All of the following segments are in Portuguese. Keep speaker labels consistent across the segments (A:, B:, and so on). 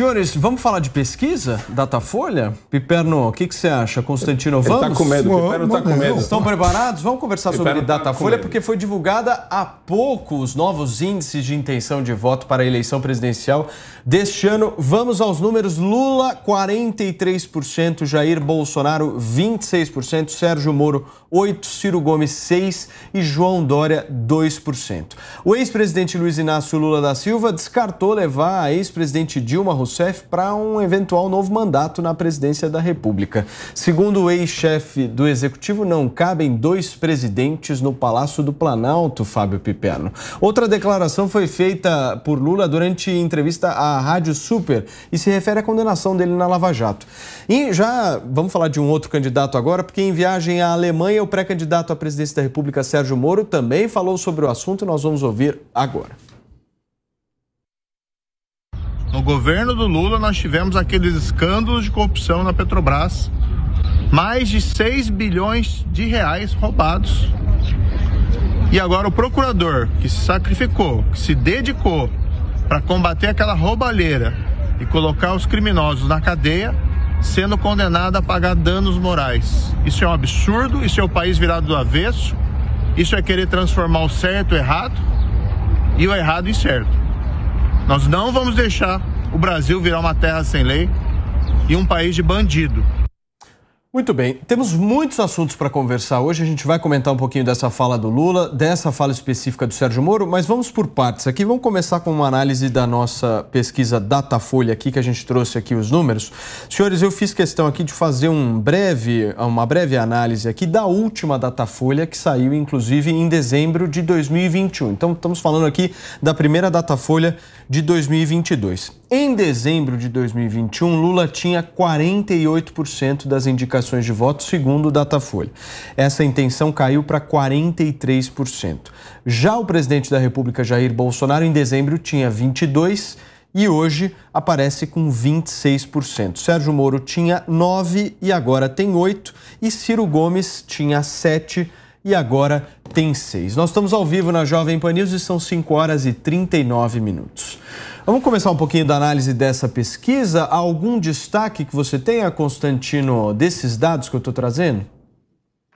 A: Senhores, vamos falar de pesquisa? Datafolha? Piperno, o que, que você acha? Constantino, vamos? Ele tá com medo, o Piperno tá com medo. Estão preparados? Vamos conversar Piperno sobre tá Datafolha, porque foi divulgada há pouco os novos índices de intenção de voto para a eleição presidencial deste ano. Vamos aos números. Lula, 43%, Jair Bolsonaro, 26%, Sérgio Moro, 8%, Ciro Gomes, 6% e João Dória, 2%. O ex-presidente Luiz Inácio Lula da Silva descartou levar a ex-presidente Dilma Rousseff Rousseff para um eventual novo mandato na presidência da República. Segundo o ex-chefe do executivo, não cabem dois presidentes no Palácio do Planalto, Fábio Piperno. Outra declaração foi feita por Lula durante entrevista à Rádio Super e se refere à condenação dele na Lava Jato. E já vamos falar de um outro candidato agora, porque em viagem à Alemanha, o pré-candidato à presidência da República, Sérgio Moro, também falou sobre o assunto. Nós vamos ouvir agora
B: no governo do Lula nós tivemos aqueles escândalos de corrupção na Petrobras, mais de 6 bilhões de reais roubados. E agora o procurador que se sacrificou, que se dedicou para combater aquela roubalheira e colocar os criminosos na cadeia, sendo condenado a pagar danos morais. Isso é um absurdo, isso é o país virado do avesso, isso é querer transformar o certo o errado e o errado em certo. Nós não vamos deixar o Brasil virar uma terra sem lei e um país de bandido. Muito bem, temos
A: muitos assuntos para conversar hoje. A gente vai comentar um pouquinho dessa fala do Lula, dessa fala específica do Sérgio Moro, mas vamos por partes aqui. Vamos começar com uma análise da nossa pesquisa Datafolha aqui, que a gente trouxe aqui os números. Senhores, eu fiz questão aqui de fazer um breve, uma breve análise aqui da última Datafolha que saiu, inclusive, em dezembro de 2021. Então, estamos falando aqui da primeira Datafolha de 2022. Em dezembro de 2021, Lula tinha 48% das indicações de voto, segundo o Datafolha. Essa intenção caiu para 43%. Já o presidente da República, Jair Bolsonaro, em dezembro tinha 22% e hoje aparece com 26%. Sérgio Moro tinha 9% e agora tem 8%, e Ciro Gomes tinha 7% e agora tem seis. Nós estamos ao vivo na Jovem Pan News e são 5 horas e 39 minutos. Vamos começar um pouquinho da análise dessa pesquisa. Há algum destaque que você tenha, Constantino, desses dados que eu estou trazendo?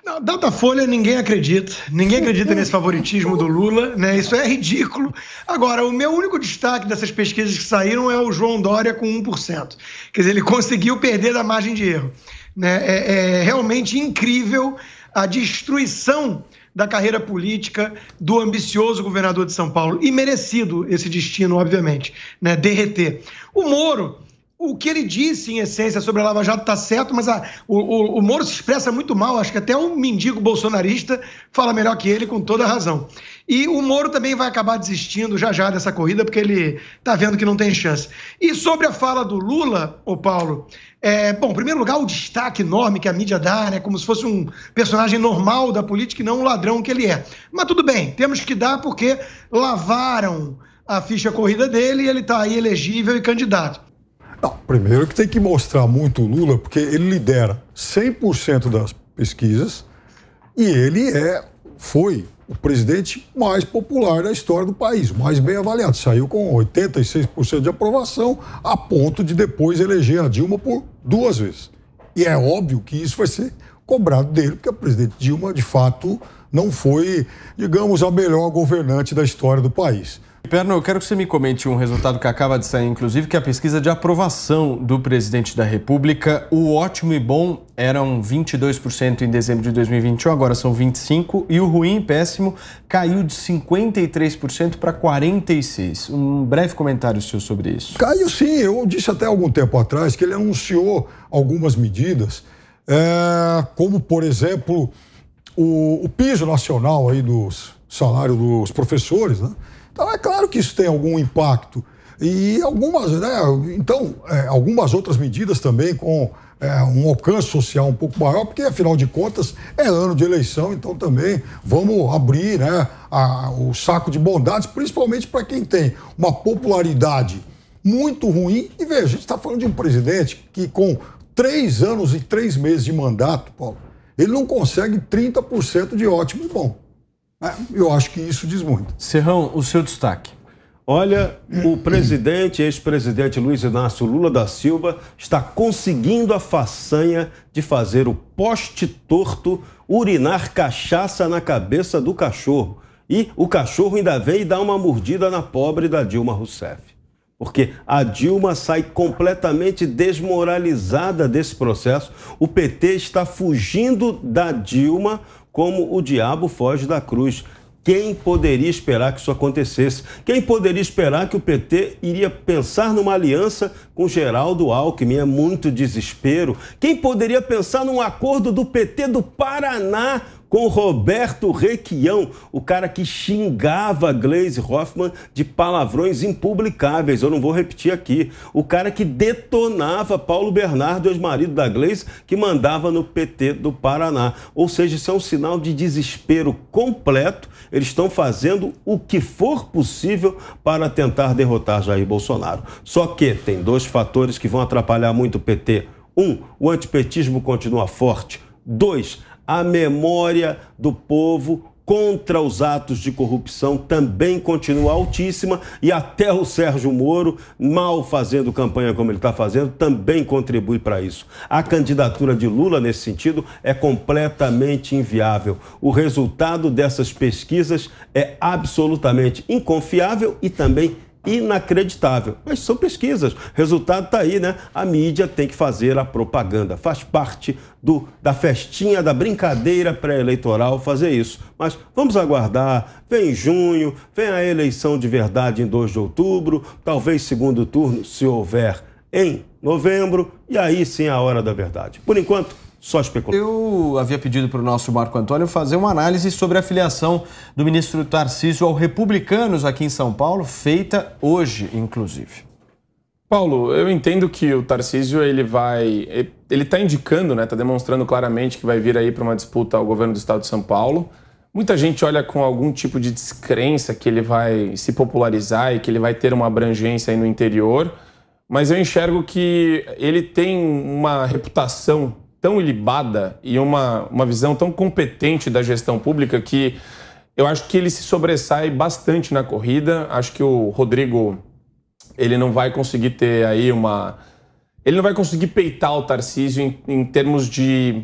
A: Data Datafolha ninguém acredita. Ninguém acredita nesse favoritismo do Lula,
C: né? Isso é ridículo. Agora, o meu único destaque dessas pesquisas que saíram é o João Dória com 1%. Quer dizer, ele conseguiu perder da margem de erro. Né? É, é realmente incrível a destruição da carreira política do ambicioso governador de São Paulo. E merecido esse destino, obviamente, né? derreter. O Moro. O que ele disse, em essência, sobre a Lava Jato está certo, mas a, o, o, o, Moro se expressa muito mal. Acho que até um mendigo bolsonarista fala melhor que ele, com toda razão. E o Moro também vai acabar desistindo já já dessa corrida, porque ele está vendo que não tem chance. E sobre a fala do Lula, o Paulo, é, bom, em primeiro lugar, o destaque enorme que a mídia dá, né, como se fosse um personagem normal da política e não um ladrão que ele é. Mas tudo bem, temos que dar porque lavaram a ficha corrida dele e ele está aí elegível e candidato.
B: Não, primeiro que tem que mostrar muito o Lula, porque ele lidera 100% das pesquisas e ele é, foi o presidente mais popular da história do país, mais bem avaliado. Saiu com 86% de aprovação, a ponto de depois eleger a Dilma por duas vezes. E é óbvio que isso vai ser cobrado dele, porque a presidente Dilma, de fato, não foi, digamos, a melhor governante da história do país.
A: Perno, eu quero que você me comente um resultado que acaba de sair, inclusive, que é a pesquisa de aprovação do presidente da República. O ótimo e bom eram 22% em dezembro de 2021, agora são 25%, e o ruim e péssimo caiu de
B: 53% para 46%. Um breve
A: comentário seu
B: sobre isso. Caiu sim, eu disse até algum tempo atrás que ele anunciou algumas medidas, é, como, por exemplo, o, o piso nacional aí dos salário dos professores, né? Então é claro que isso tem algum impacto e algumas, né? Então é, algumas outras medidas também com é, um alcance social um pouco maior, porque afinal de contas é ano de eleição, então também vamos abrir, né? A, o saco de bondades, principalmente para quem tem uma popularidade muito ruim. E veja, a gente está falando de um presidente que com três anos e três meses de mandato, Paulo, ele não consegue 30% de ótimo e bom. É, eu acho que isso diz muito.
D: Serrão, o seu destaque. Olha, o presidente, ex-presidente Luiz Inácio Lula da Silva, está conseguindo a façanha de fazer o poste torto urinar cachaça na cabeça do cachorro. E o cachorro ainda vem e dá uma mordida na pobre da Dilma Rousseff porque a Dilma sai completamente desmoralizada desse processo. O PT está fugindo da Dilma como o diabo foge da cruz. Quem poderia esperar que isso acontecesse? Quem poderia esperar que o PT iria pensar numa aliança com Geraldo Alckmin? É muito desespero. Quem poderia pensar num acordo do PT do Paraná com Roberto Requião, o cara que xingava Glaze Hoffman de palavrões impublicáveis, eu não vou repetir aqui. O cara que detonava Paulo Bernardo, ex-marido da Glaze, que mandava no PT do Paraná. Ou seja, isso é um sinal de desespero completo. Eles estão fazendo o que for possível para tentar derrotar Jair Bolsonaro. Só que tem dois fatores que vão atrapalhar muito o PT. Um, o antipetismo continua forte. Dois, a memória do povo contra os atos de corrupção também continua altíssima e até o Sérgio Moro, mal fazendo campanha como ele está fazendo, também contribui para isso. A candidatura de Lula, nesse sentido, é completamente inviável. O resultado dessas pesquisas é absolutamente inconfiável e também inacreditável. Mas são pesquisas, o resultado está aí, né? A mídia tem que fazer a propaganda, faz parte do, da festinha, da brincadeira pré-eleitoral fazer isso. Mas vamos aguardar, vem junho, vem a eleição de verdade em 2 de outubro, talvez segundo turno, se houver, em novembro, e aí sim é a hora da verdade. Por enquanto, só especulação. Eu
A: havia pedido para o nosso Marco Antônio fazer uma análise sobre a filiação do ministro Tarcísio ao Republicanos aqui em São Paulo, feita hoje, inclusive.
E: Paulo, eu entendo que o Tarcísio ele vai, ele está indicando, né, está demonstrando claramente que vai vir aí para uma disputa ao governo do Estado de São Paulo. Muita gente olha com algum tipo de descrença que ele vai se popularizar e que ele vai ter uma abrangência aí no interior, mas eu enxergo que ele tem uma reputação tão ilibada e uma, uma visão tão competente da gestão pública que eu acho que ele se sobressai bastante na corrida. Acho que o Rodrigo ele não vai conseguir ter aí uma. Ele não vai conseguir peitar o Tarcísio em, em termos de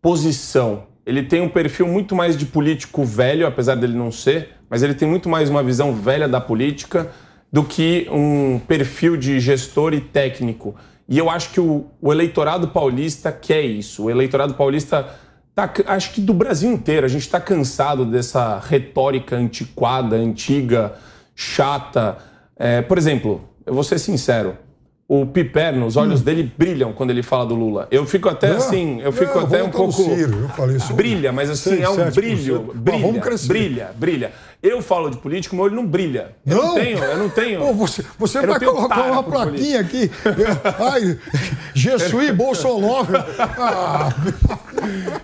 E: posição. Ele tem um perfil muito mais de político velho, apesar dele não ser, mas ele tem muito mais uma visão velha da política do que um perfil de gestor e técnico. E eu acho que o, o eleitorado paulista quer isso. O eleitorado paulista, tá, acho que do Brasil inteiro, a gente está cansado dessa retórica antiquada, antiga, chata. É, por exemplo, eu vou ser sincero. O Piperno, os olhos hum. dele brilham quando ele fala do Lula. Eu fico até não, assim, eu fico não, até um pouco. Ciro, eu falei isso. Brilha, mas assim, 6, é um brilho. Brilha, crescer brilha, brilha. Eu falo de político, meu olho não brilha. Eu não, tenho, eu não tenho. Pô, você você vai colocar uma plaquinha aqui. Ai, Jesuí Bolsonaro. Ah.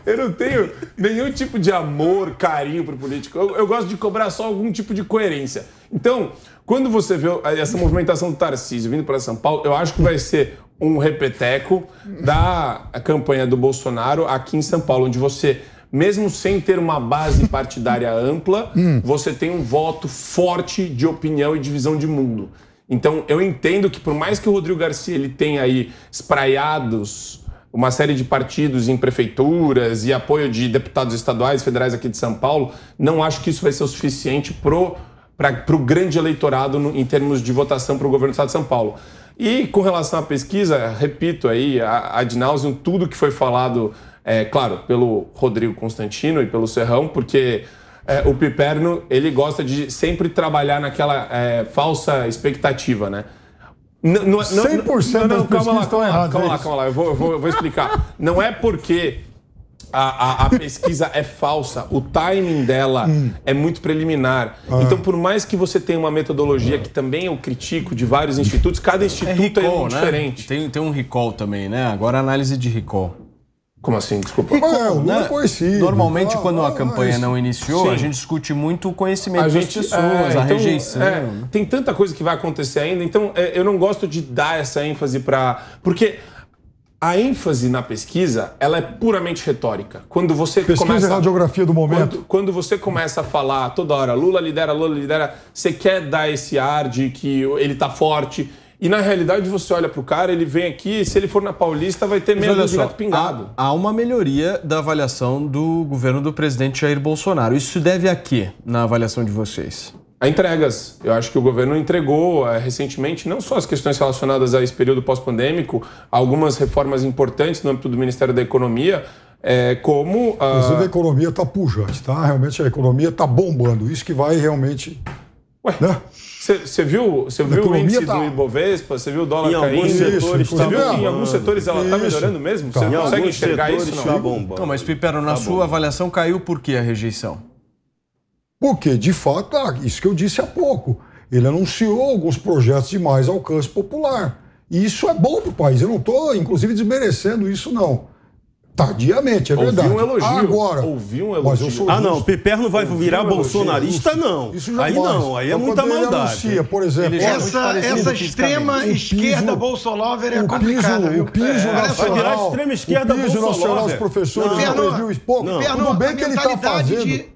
E: Eu não tenho nenhum tipo de amor, carinho para o político. Eu, eu gosto de cobrar só algum tipo de coerência. Então, quando você vê essa movimentação do Tarcísio vindo para São Paulo, eu acho que vai ser um repeteco da campanha do Bolsonaro aqui em São Paulo, onde você mesmo sem ter uma base partidária ampla, hum. você tem um voto forte de opinião e divisão de mundo. Então, eu entendo que por mais que o Rodrigo Garcia ele tenha aí espraiados uma série de partidos em prefeituras e apoio de deputados estaduais, e federais aqui de São Paulo, não acho que isso vai ser o suficiente pro para o grande eleitorado no, em termos de votação para o governo do Estado de São Paulo. E com relação à pesquisa, repito aí, a, a de tudo que foi falado é, claro, pelo Rodrigo Constantino e pelo Serrão, porque é, o Piperno ele gosta de sempre trabalhar naquela é, falsa expectativa, né? não, 100% não, não, não, calma lá, estão erradas. Calma, é lá, calma lá, eu vou, eu vou, eu vou explicar. não é porque a, a, a, pesquisa é falsa, o timing dela hum. é muito preliminar. Ah. Então, por mais que você tenha uma metodologia que também eu critico de vários institutos, cada é instituto é, recall, é um né? diferente.
A: Tem, tem um recall também, né? Agora análise de recall. Como assim? Desculpa. Não, não né? Normalmente, ah, quando ah, a campanha não iniciou, Sim. a gente discute muito o conhecimento gente, das pessoas, é, então, a rejeição. É,
E: tem tanta coisa que vai acontecer ainda, então é, eu não gosto de dar essa ênfase para. Porque. A ênfase na pesquisa, ela é puramente retórica. Quando você pesquisa começa, e
B: radiografia do momento. Quando,
E: quando, você começa a falar toda hora, Lula lidera, Lula lidera, você quer dar esse ar de que ele está forte, e na realidade você olha para o cara, ele vem aqui, se ele for na Paulista vai ter menos direto pingado.
A: Há, há, uma melhoria da avaliação do governo do presidente Jair Bolsonaro. Isso deve a quê na avaliação de vocês?
E: A entregas. Eu acho que o governo entregou é, recentemente não só as questões relacionadas a esse período pós-pandêmico, algumas reformas importantes no âmbito do Ministério da Economia, é, como... A... a
B: economia está pujante, tá? Realmente a economia está bombando. Isso que vai realmente... Ué...
E: Né? Você viu, você viu o índice tá... do Ibovespa, você viu o dólar em caindo, setores, você tá viu que em alguns setores tá ela está melhorando mesmo? Você tá. em consegue enxergar isso? Não? Tá bombando. não, mas
A: Pipero, na tá sua bom. avaliação caiu por que a rejeição?
B: Porque, de fato, ah, isso que eu disse há pouco, ele anunciou alguns projetos de mais alcance popular. E isso é bom para o país. Eu não estou, inclusive, desmerecendo isso, não. Tardiamente, é verdade. Ouvi um elogio.
E: Agora. Ouvi um elogio. ah, não. Piper não vai Ouvi virar um bolsonarista, não. Isso Aí não, aí é, então, muita maldade. Anuncia, por exemplo. Essa, é essa extrema piso, esquerda Bolsonaro
B: é complicada. O piso, é, nacional. Vai virar extrema esquerda O piso nacional, os professores, não, não, Não. Tudo bem que ele está fazendo.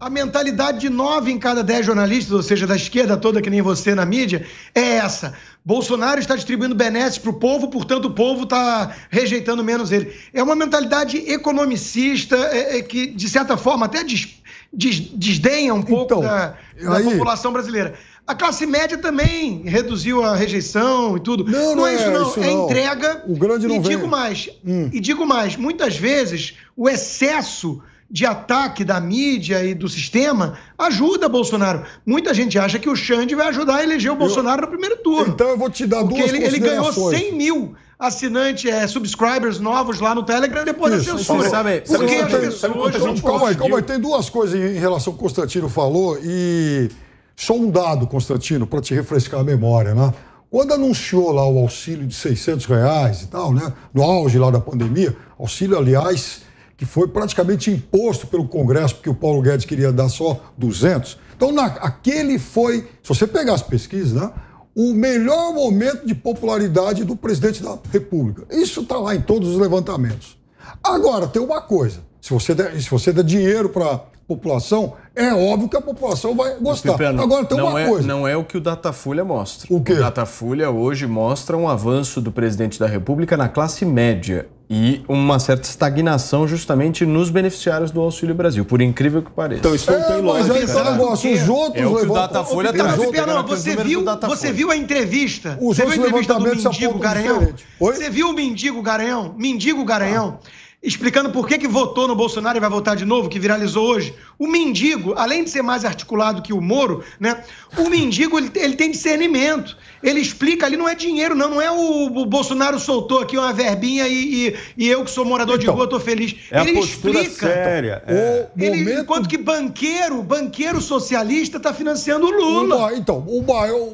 C: A mentalidade de nove em cada dez jornalistas, ou seja, da esquerda toda, que nem você na mídia, é essa. Bolsonaro está distribuindo benesses para o povo, portanto o povo está rejeitando menos ele. É uma mentalidade economicista é, é, que, de certa forma, até des, des, desdenha um pouco então, da, da aí... população brasileira. A classe média também reduziu a rejeição e tudo. Não, não, não é, isso, é não. Isso é não. entrega. O grande não E vem. digo mais, hum. e digo mais, muitas vezes o excesso de ataque da mídia e do sistema ajuda Bolsonaro. Muita gente acha que o Xande vai ajudar a eleger o Bolsonaro eu... no primeiro turno. Então eu vou te dar duas ele, ele ganhou 100 mil assinantes, é, subscribers novos lá no Telegram depois Isso. da censura. sabe, Porque
A: sabe, as tem,
B: pessoas... Sabe calma aí, calma aí, tem duas coisas em relação ao que o Constantino falou e só um dado, Constantino, para te refrescar a memória, né? Quando anunciou lá o auxílio de 600 reais e tal, né? No auge lá da pandemia, auxílio, aliás, que foi praticamente imposto pelo Congresso, porque o Paulo Guedes queria dar só 200. Então, na, aquele foi, se você pegar as pesquisas, né, o melhor momento de popularidade do presidente da República. Isso está lá em todos os levantamentos. Agora, tem uma coisa: se você der, se você der dinheiro para população, é óbvio que a população vai gostar. Agora tem uma é, coisa.
A: Não é o que o Datafolha mostra. O quê? O Datafolha hoje mostra um avanço do presidente da República na classe média e uma certa estagnação justamente nos beneficiários do Auxílio Brasil, por incrível que pareça. Então isso não tem lógica. Mas é negócio, os outros é o que o Datafolha tá não, você viu, você viu a entrevista? Os você viu a entrevista do mendigo
C: Garanhão? Você viu o mendigo Garanhão? Mendigo Garanhão? Ah explicando por que, que votou no Bolsonaro e vai votar de novo, que viralizou hoje. O mendigo, além de ser mais articulado que o Moro, né? O mendigo ele, ele tem discernimento. Ele explica ali, não é dinheiro, não, não é o, o Bolsonaro soltou aqui uma verbinha e, e, e eu que sou morador então, de rua tô feliz. É ele a explica. Séria. É. O ele, momento... Enquanto que banqueiro, banqueiro socialista está
B: financiando o Lula. O, então, o maior,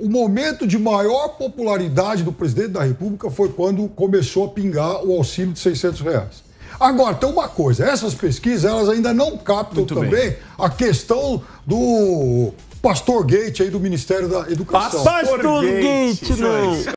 B: o momento de maior popularidade do presidente da República foi quando começou a pingar o auxílio de 600 reais. Agora, tem uma coisa, essas pesquisas elas ainda não captam Muito também bem. a questão do pastor Gate aí do Ministério da Educação. Pastor, pastor Gate, não.